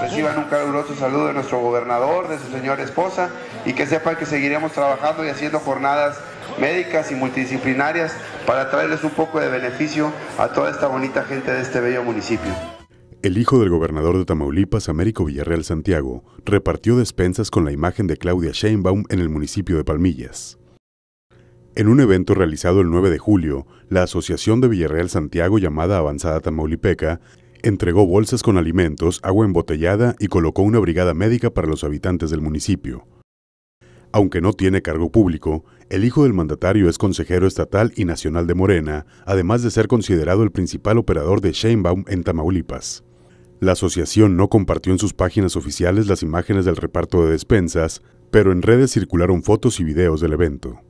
Reciban un caluroso saludo de nuestro gobernador, de su señora esposa y que sepan que seguiremos trabajando y haciendo jornadas médicas y multidisciplinarias para traerles un poco de beneficio a toda esta bonita gente de este bello municipio. El hijo del gobernador de Tamaulipas, Américo Villarreal Santiago, repartió despensas con la imagen de Claudia Sheinbaum en el municipio de Palmillas. En un evento realizado el 9 de julio, la Asociación de Villarreal Santiago llamada Avanzada Tamaulipeca Entregó bolsas con alimentos, agua embotellada y colocó una brigada médica para los habitantes del municipio. Aunque no tiene cargo público, el hijo del mandatario es consejero estatal y nacional de Morena, además de ser considerado el principal operador de Sheinbaum en Tamaulipas. La asociación no compartió en sus páginas oficiales las imágenes del reparto de despensas, pero en redes circularon fotos y videos del evento.